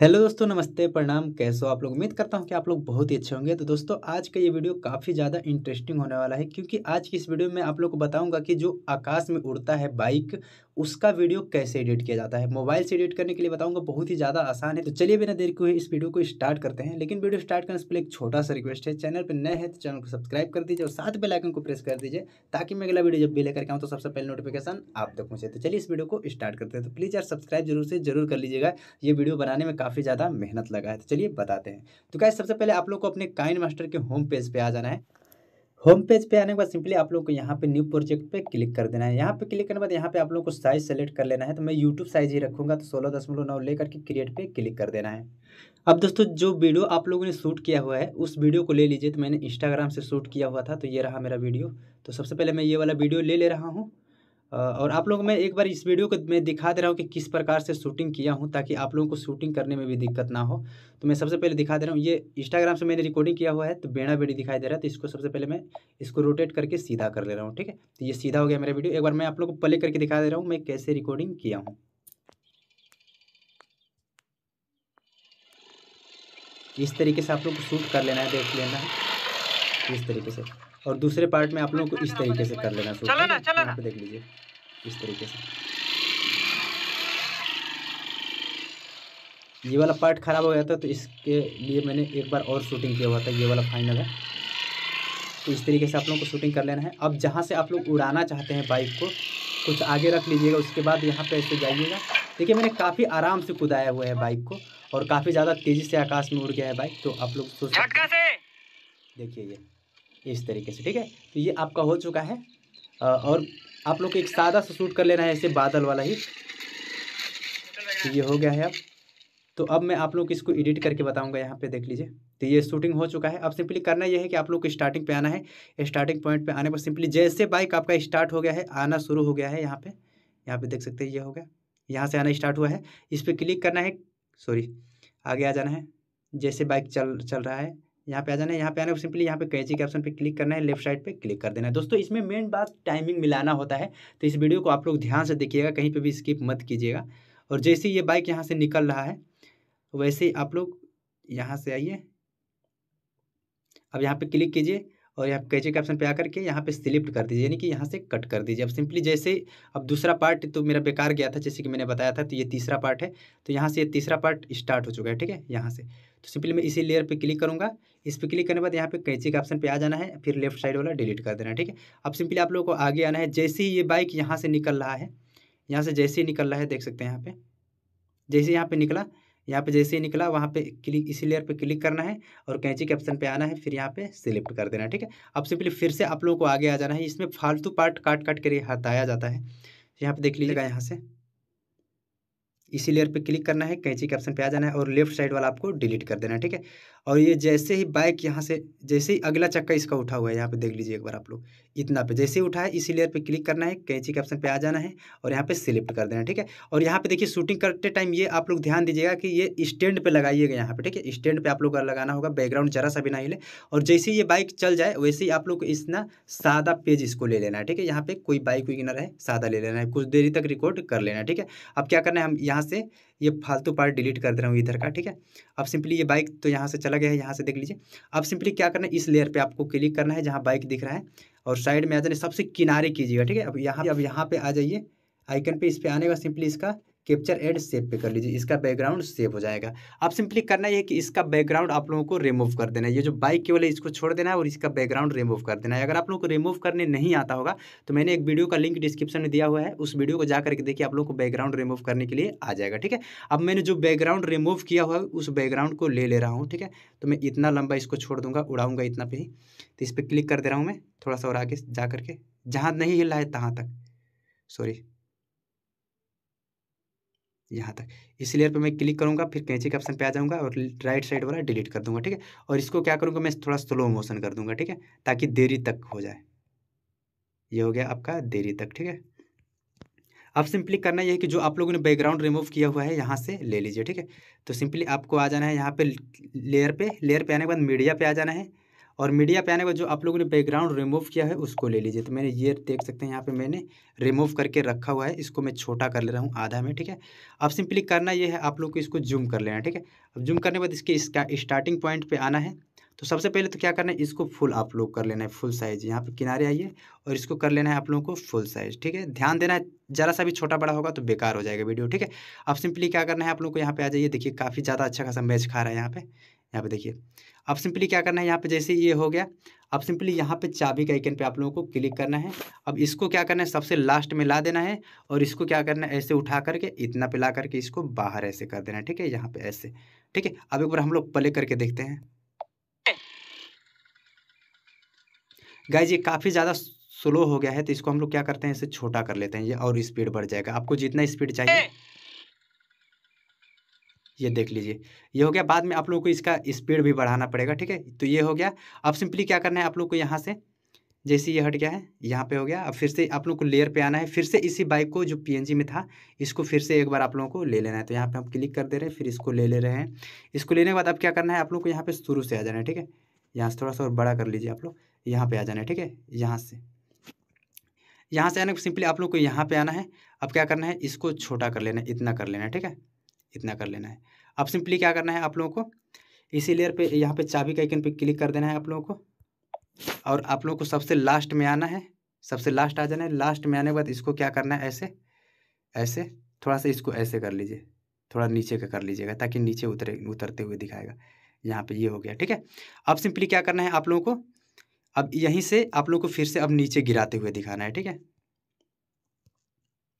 hello दोस्तों नमस्ते प्रणाम कैसे हो आप लोग उम्मीद करता हूँ कि आप लोग बहुत ही अच्छे होंगे तो दोस्तों आज का ये वीडियो काफ़ी ज़्यादा इंटरेस्टिंग होने वाला है क्योंकि आज की इस वीडियो में आप लोग को बताऊंगा कि जो आकाश में उड़ता है बाइक उसका वीडियो कैसे एडिट किया जाता है मोबाइल से एडिट करने के लिए बताऊंगा बहुत ही ज़्यादा आसान है तो चलिए बिना देर के इस वीडियो को स्टार्ट करते हैं लेकिन वीडियो स्टार्ट करने से पहले एक छोटा सा रिक्वेस्ट है चैनल पर नए हैं तो चैनल को सब्सक्राइब कर दीजिए और साथ बेलाइकन को प्रेस कर दीजिए ताकि मैं अगला वीडियो जब भी लेकर के आऊँ तो सबसे पहले नोटिफिकेशन आप तक पहुँचे तो चलिए इस वीडियो को स्टार्ट करते हैं तो प्लीज़ यार सब्सक्राइब जरूर से जरूर कर लीजिएगा ये वीडियो बनाने में काफ़ी ज़्यादा मेहनत लगा है तो चलिए बताते हैं तो क्या सबसे पहले आप लोग को अपने काइन मास्टर के होम पेज पर आ जाना है होम पेज पे आने के बाद सिंपली आप लोग को यहाँ पे न्यू प्रोजेक्ट पे क्लिक कर देना है यहाँ पे क्लिक करने के बाद यहाँ पे आप लोग को साइज सेलेक्ट कर लेना है तो मैं यूट्यूब साइज ही रखूंगा तो सोलह दशमलव नौ लेकर के क्रिएट पे क्लिक कर देना है अब दोस्तों जो वीडियो आप लोगों ने शूट किया हुआ है उस वीडियो को ले लीजिए तो मैंने इंस्टाग्राम से शूट किया हुआ था तो ये रहा मेरा वीडियो तो सबसे पहले मैं ये वाला वीडियो ले ले रहा हूँ और आप लोग मैं एक बार इस वीडियो को मैं दिखा दे रहा हूँ कि किस प्रकार से शूटिंग किया हूँ ताकि आप लोगों को शूटिंग करने में भी दिक्कत ना हो तो मैं सबसे पहले दिखा दे रहा हूँ ये इंस्टाग्राम से मैंने रिकॉर्डिंग किया हुआ है तो बेड़ा बेड़ी दिखाई दे रहा है तो इसको सबसे पहले मैं इसको रोटेट करके सीधा कर ले रहा हूँ ठीक है तो ये सीधा हो गया मेरा वीडियो एक बार मैं आप लोग को प्ले करके दिखा दे रहा हूँ मैं कैसे रिकॉर्डिंग किया हूँ इस तरीके से आप लोग को शूट कर लेना है देख लेना है इस तरीके से और दूसरे पार्ट में आप लोगों को इस तरीके से कर लेना चलो ना चलो ना देख लीजिए इस तरीके से ये वाला पार्ट ख़राब हो गया था तो इसके लिए मैंने एक बार और शूटिंग किया हुआ था ये वाला फाइनल है तो इस तरीके से आप लोगों को शूटिंग कर लेना है अब जहाँ से आप लोग उड़ाना चाहते हैं बाइक को कुछ आगे रख लीजिएगा उसके बाद यहाँ पे ऐसे जाइएगा देखिए मैंने काफ़ी आराम से कुदाया हुआ है बाइक को और काफ़ी ज़्यादा तेज़ी से आकाश में उड़ गया है बाइक तो आप लोग सोच देखिए ये इस तरीके से ठीक है तो ये आपका हो चुका है और आप लोग को एक सादा सा सूट कर लेना है ऐसे बादल वाला ही तो ये हो गया है अब तो अब मैं आप लोग इसको एडिट करके बताऊंगा यहाँ पे देख लीजिए तो ये शूटिंग हो चुका है अब सिंपली करना ये है कि आप लोग को स्टार्टिंग पे आना है स्टार्टिंग पॉइंट पे आने पर सिंपली जैसे बाइक आपका स्टार्ट हो गया है आना शुरू हो गया है यहाँ पे यहाँ पे देख सकते हैं ये हो गया यहाँ से आना स्टार्ट हुआ है इस पर क्लिक करना है सॉरी आगे आ जाना है जैसे बाइक चल चल रहा है यहाँ पे आ जाना है यहाँ पे आना है सिंपली यहाँ पे कैची के ऑप्शन पे क्लिक करना है लेफ्ट साइड पे क्लिक कर देना है दोस्तों इसमें मेन बात टाइमिंग मिलाना होता है तो इस वीडियो को आप लोग ध्यान से देखिएगा कहीं पे भी स्किप मत कीजिएगा और जैसे ये बाइक यहाँ से निकल रहा है वैसे ही आप लोग यहाँ से आइए अब यहाँ पे क्लिक कीजिए और यहाँ कैचे के ऑप्शन पे आकर के यहाँ पे सिलेक्ट कर दीजिए यानी कि यहाँ से कट कर दीजिए अब सिंपली जैसे अब दूसरा पार्ट तो मेरा बेकार गया था जैसे कि मैंने बताया था तो ये तीसरा पार्ट है तो यहाँ से ये तीसरा पार्ट स्टार्ट हो चुका है ठीक है यहाँ से तो सिंपली मैं इसी लेयर पे क्लिक करूँगा इस पर क्लिक करने के बाद यहाँ पे कैची के ऑप्शन पे आ जाना है फिर लेफ्ट साइड वाला डिलीट कर देना ठीक है अब सिंपली आप लोगों को आगे आना है जैसे ही ये बाइक यहाँ से निकल रहा है यहाँ से जैसे ही निकल रहा है देख सकते हैं यहाँ पे जैसे यहाँ पे निकला यहाँ पे जैसे ही निकला वहाँ पे क्लिक इसी लेयर पे क्लिक करना है और कैंची के ऑप्शन पे आना है फिर यहाँ पे सिलेक्ट कर देना ठीक है अब सिंपली फिर से आप लोगों को आगे आ जाना है इसमें फालतू पार्ट काट काट कर हटाया जाता है यहाँ पे देख लीजिएगा यहाँ से इसी लेयर पे क्लिक करना है कैंची के ऑप्शन पे आ जाना है और लेफ्ट साइड वाला आपको डिलीट कर देना ठीक है और ये जैसे ही बाइक यहाँ से जैसे ही अगला चक्का इसका उठा हुआ है यहाँ पे देख लीजिए एक बार आप लोग इतना पे जैसे ही उठाए इसी लेयर पे क्लिक करना है कैंची के ऑप्शन पे आ जाना है और यहाँ पे सिलेक्ट कर देना ठीक है और यहाँ पे देखिए शूटिंग करते टाइम ये आप लोग ध्यान दीजिएगा कि ये स्टैंड पर लगाइएगा यहाँ पे ठीक है स्टैंड पे आप लोग लगाना होगा बैकग्राउंड जरा सा भी नहीं ले और जैसे ही ये बाइक चल जाए वैसे ही आप लोग इतना सादा पेज इसको ले लेना है ठीक है यहाँ पे कोई बाइक विनर है सादा ले लेना है कुछ देरी तक रिकॉर्ड कर लेना है ठीक है अब क्या करना है हम यहाँ से ये फालतू पार्ट डिलीट कर दे रहा हूँ इधर का ठीक है अब सिंपली ये बाइक तो यहाँ से चला गया है यहाँ से देख लीजिए अब सिंपली क्या करना है इस लेयर पे आपको क्लिक करना है जहाँ बाइक दिख रहा है और साइड में आ जाने सबसे किनारे कीजिएगा ठीक है अब यहाँ अब यहाँ पे आ जाइए आइकन पे इस पर आने का सिंपली इसका कैप्चर एंड सेव पे कर लीजिए इसका बैकग्राउंड सेव हो जाएगा आप सिंपली करना यह कि इसका बैकग्राउंड आप लोगों को रिमूव कर देना है ये जो बाइक केवल है इसको छोड़ देना है और इसका बैकग्राउंड रिमूव कर देना है अगर आप लोग को रिमूव करने नहीं आता होगा तो मैंने एक वीडियो का लिंक डिस्क्रिप्शन में दिया हुआ है उस वीडियो को जा करके देखिए आप लोग को बैकग्राउंड रिमूव करने के लिए आ जाएगा ठीक है अब मैंने जो बैकग्राउंड रिमूव किया हुआ है उस बैकग्राउंड को ले ले रहा हूँ ठीक है तो मैं इतना लंबा इसको छोड़ दूंगा उड़ाऊंगा इतना पे ही तो इस पर क्लिक कर दे रहा हूँ मैं थोड़ा सा और आगे जा करके जहाँ नहीं हिल रहा है तहाँ तक सॉरी यहाँ तक इस लेयर पर मैं क्लिक करूँगा फिर कैंची के ऑप्शन पे आ जाऊँगा और राइट साइड वाला डिलीट कर दूँगा ठीक है और इसको क्या करूँगा मैं थोड़ा स्लो मोशन कर दूँगा ठीक है ताकि देरी तक हो जाए ये हो गया आपका देरी तक ठीक है अब सिंपली करना यह है कि जो आप लोगों ने बैकग्राउंड रिमूव किया हुआ है यहाँ से ले लीजिए ठीक है तो सिंपली आपको आ जाना है यहाँ पे लेयर पे लेयर पे आने के बाद मीडिया पे आ जाना है और मीडिया पे आने के बाद जो आप लोगों ने बैकग्राउंड रिमूव किया है उसको ले लीजिए तो मैंने ये देख सकते हैं यहाँ पे मैंने रिमूव करके रखा हुआ है इसको मैं छोटा कर ले रहा हूँ आधा में ठीक है अब सिंपली करना ये है आप लोग को इसको जूम कर लेना ठीक है अब जूम करने के बाद इसके इसका स्टार्टिंग पॉइंट पर आना है तो सबसे पहले तो क्या करना है इसको फुल आप लोग कर लेना है फुल साइज यहाँ पे किनारे आइए और इसको कर लेना है आप लोगों को फुल साइज ठीक है ध्यान देना है ज़रा सा भी छोटा बड़ा होगा तो बेकार हो जाएगा वीडियो ठीक है अब सिंपली क्या करना है आप लोगों को यहाँ पे आ जाइए देखिए काफ़ी ज़्यादा अच्छा खासा मैच खा रहा है यहाँ पे यहाँ पे देखिए अब सिंपली क्या करना है यहाँ पे जैसे ये हो गया अब सिंपली यहाँ पे चाबी के आइकन पे आप लोगों को क्लिक करना है अब इसको क्या करना है सबसे लास्ट में ला देना है और इसको क्या करना है ऐसे उठा करके इतना पे ला करके इसको बाहर ऐसे कर देना है ठीक है यहाँ पे ऐसे ठीक है अब एक बार हम लोग प्ले करके देखते हैं गाइज ये काफ़ी ज़्यादा स्लो हो गया है तो इसको हम लोग क्या करते हैं इसे छोटा कर लेते हैं ये और स्पीड बढ़ जाएगा आपको जितना स्पीड चाहिए ये देख लीजिए ये हो गया बाद में आप लोगों को इसका स्पीड भी बढ़ाना पड़ेगा ठीक है तो ये हो गया अब सिंपली क्या करना है आप लोग को यहाँ से जैसे ये हट गया है यहाँ पे हो गया अब फिर से आप लोग को लेयर पे आना है फिर से इसी बाइक को जो पीएनजी में था इसको फिर से एक बार आप लोगों को ले लेना है तो यहाँ पे हम क्लिक कर दे रहे हैं फिर इसको ले ले रहे हैं इसको लेने के बाद अब क्या करना है आप लोग को यहाँ पे शुरू से आ जाना है ठीक है यहाँ से थोड़ा सा और बड़ा कर लीजिए आप लोग यहाँ पर आ जाना है ठीक है यहाँ से यहाँ से आने सिंपली आप लोग को यहाँ पर आना है अब क्या करना है इसको छोटा कर लेना है इतना कर लेना है ठीक है इतना कर लेना है अब सिंपली क्या करना है आप लोगों को इसी लेयर पे यहाँ पे चाबी के आइकन पे क्लिक कर देना है आप लोगों को और आप लोगों को सबसे लास्ट में आना है सबसे लास्ट आ जाना है लास्ट में आने के बाद इसको क्या करना है ऐसे ऐसे थोड़ा सा इसको ऐसे कर लीजिए थोड़ा नीचे का कर लीजिएगा ताकि नीचे उतरे उतरते हुए दिखाएगा यहाँ पे ये हो गया ठीक है अब सिंपली क्या करना है आप लोगों को अब यहीं से आप लोगों को फिर से अब नीचे गिराते हुए दिखाना है ठीक है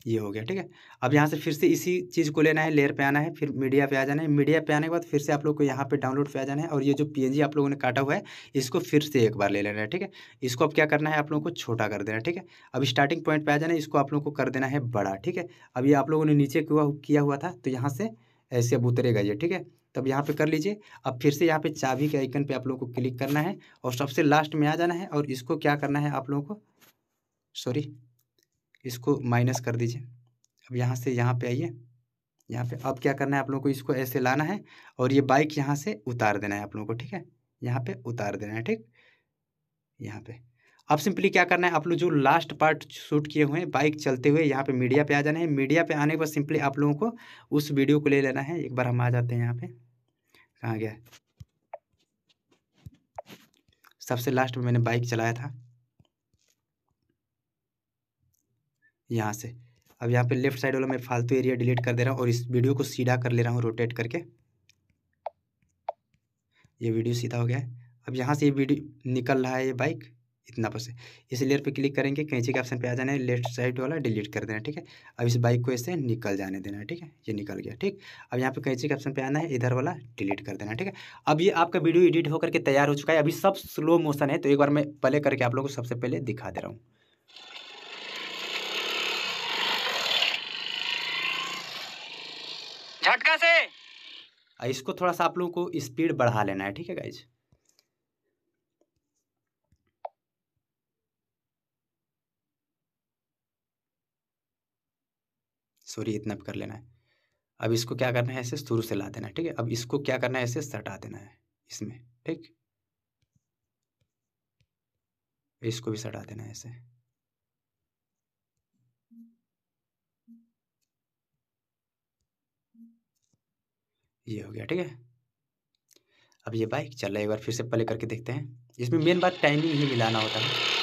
ये हो गया ठीक है अब यहाँ से फिर से इसी चीज़ को लेना है लेयर पे आना है फिर मीडिया पे आ जाना है मीडिया पे आने के बाद फिर से आप लोग को यहाँ पे डाउनलोड पे आ जाना है और ये जो पीएनजी आप लोगों ने काटा हुआ है इसको फिर से एक बार ले लेना है ठीक है इसको अब क्या करना है आप लोगों को छोटा कर देना है ठीक है अब स्टार्टिंग पॉइंट पर आ जाना है इसको आप लोगों को कर देना है बड़ा ठीक है अब ये आप लोगों ने नीचे किया हुआ था तो यहाँ से ऐसे अब उतरेगा ये ठीक है तब तो यहाँ पे कर लीजिए अब फिर से यहाँ पर चाबी के आइकन पर आप लोगों को क्लिक करना है और सबसे लास्ट में आ जाना है और इसको क्या करना है आप लोगों को सॉरी इसको माइनस कर दीजिए अब यहाँ से यहाँ पे आइए यहाँ पे अब क्या करना है आप लोगों को इसको ऐसे लाना है और ये बाइक यहाँ से उतार देना है आप लोगों को ठीक है यहाँ पे उतार देना है ठीक यहाँ पे अब सिंपली क्या करना है आप लोग जो लास्ट पार्ट शूट किए हुए हैं बाइक चलते हुए यहाँ पे मीडिया पे आ जाना है मीडिया पे आने के बाद सिंपली आप लोगों को उस वीडियो को ले लेना है एक बार हम आ जाते हैं यहाँ पे कहाँ गया सबसे लास्ट में मैंने बाइक चलाया था यहाँ से अब यहाँ पे लेफ्ट साइड वाला मैं फालतू एरिया डिलीट कर दे रहा हूँ और इस वीडियो को सीधा कर ले रहा हूँ रोटेट करके ये वीडियो सीधा हो गया है अब यहाँ से ये वीडियो निकल रहा है ये बाइक इतना पर से इस लेयर पे क्लिक करेंगे कैंची के ऑप्शन पे आ जाना है लेफ्ट साइड वाला डिलीट कर देना ठीक है अब इस बाइक को ऐसे निकल जाने देना है ठीक है ये निकल गया ठीक अब यहाँ पे कैंची के ऑप्शन पे आना है इधर वाला डिलीट कर देना ठीक है अब ये आपका वीडियो एडिट होकर के तैयार हो चुका है अभी सब स्लो मोशन है तो एक बार मैं प्ले करके आप लोग को सबसे पहले दिखा दे रहा हूँ फटका से इसको थोड़ा सा आप लोगों को स्पीड बढ़ा लेना है ठीक है गाइज सॉरी इतना कर लेना है अब इसको क्या करना है ऐसे शुरू से ला देना है ठीक है अब इसको क्या करना है ऐसे सटा देना है इसमें ठीक इसको भी सटा देना है ऐसे ये हो गया ठीक है अब ये बाइक चल रहा है एक बार फिर से प्ले करके देखते हैं इसमें मेन बात टाइमिंग ही मिलाना होता है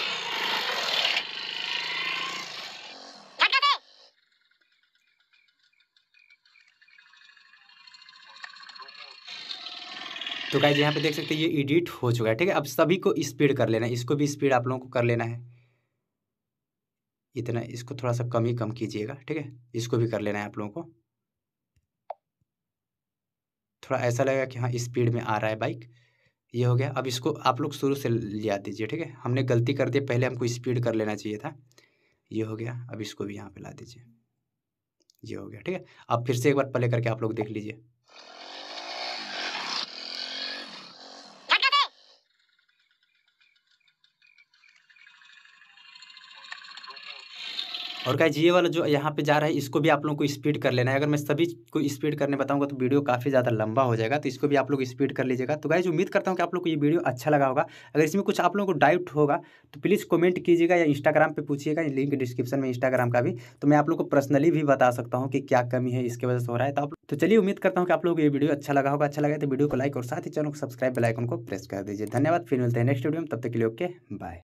तो गाइज यहाँ पे देख सकते हैं ये एडिट हो चुका है ठीक है अब सभी को स्पीड कर लेना है इसको भी स्पीड आप लोगों को कर लेना है इतना इसको थोड़ा सा कम ही कम कीजिएगा ठीक है इसको भी कर लेना है आप लोगों को थोड़ा ऐसा लगेगा कि हाँ स्पीड में आ रहा है बाइक ये हो गया अब इसको आप लोग शुरू से ले आ दीजिए ठीक है हमने गलती कर दी पहले हमको स्पीड कर लेना चाहिए था ये हो गया अब इसको भी यहाँ पे ला दीजिए ये हो गया ठीक है अब फिर से एक बार प्ले करके आप लोग देख लीजिए और गाइज ये वाला जो यहाँ पे जा रहा है इसको भी आप लोग को स्पीड कर लेना है अगर मैं सभी को स्पीड करने बताऊँगा तो वीडियो काफ़ी ज़्यादा लंबा हो जाएगा तो इसको भी आप लोग स्पीड कर लीजिएगा तो गाइज उम्मीद करता हूँ कि आप लोग को ये वीडियो अच्छा लगा होगा अगर इसमें कुछ आप लोग को डाउट होगा तो प्लीज़ कमेंट कीजिएगा या इंस्टाग्राम पर पूछिएगा लिंक डिस्क्रिप्शन में इंस्टाग्राम का भी तो मैं आप लोग को पर्सनली भी बता सकता हूँ कि क्या कमी है इसके वजह से हो रहा है तो आप तो चलिए उम्मीद करता हूँ कि आप लोग को ये वीडियो अच्छा लगा होगा अच्छा लगा तो वीडियो को लाइक और साथ ही चैनल को सब्सक्राइब बेलाइकन को प्रेस कर दीजिए धन्यवाद फिर मिलते हैं नेक्स्ट वीडियो में तब तक के लिए ओके बाय